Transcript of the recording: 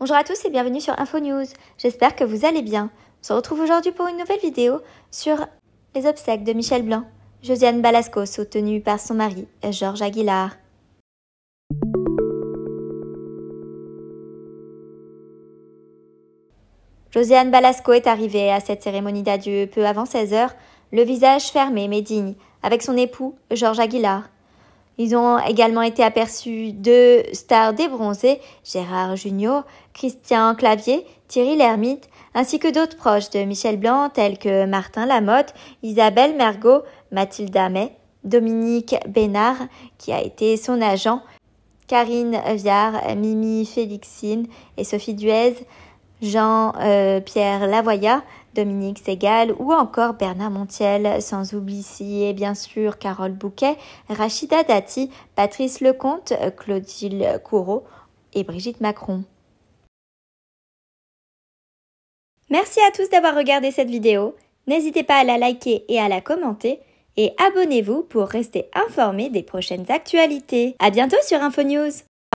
Bonjour à tous et bienvenue sur InfoNews, J'espère que vous allez bien. On se retrouve aujourd'hui pour une nouvelle vidéo sur les obsèques de Michel Blanc. Josiane Balasco, soutenue par son mari, Georges Aguilar. Josiane Balasco est arrivée à cette cérémonie d'adieu peu avant 16 h le visage fermé mais digne, avec son époux, Georges Aguilar. Ils ont également été aperçus deux stars débronzées, Gérard Junior, Christian Clavier, Thierry Lhermitte, ainsi que d'autres proches de Michel Blanc tels que Martin Lamotte, Isabelle Mergot, Mathilde May, Dominique Bénard, qui a été son agent, Karine Viard, Mimi Félixine et Sophie Duez, Jean-Pierre euh, Lavoya, Dominique Segal ou encore Bernard Montiel, sans oublier bien sûr Carole Bouquet, Rachida Dati, Patrice Lecomte, Claudine Courreau et Brigitte Macron. Merci à tous d'avoir regardé cette vidéo. N'hésitez pas à la liker et à la commenter. Et abonnez-vous pour rester informé des prochaines actualités. À bientôt sur InfoNews!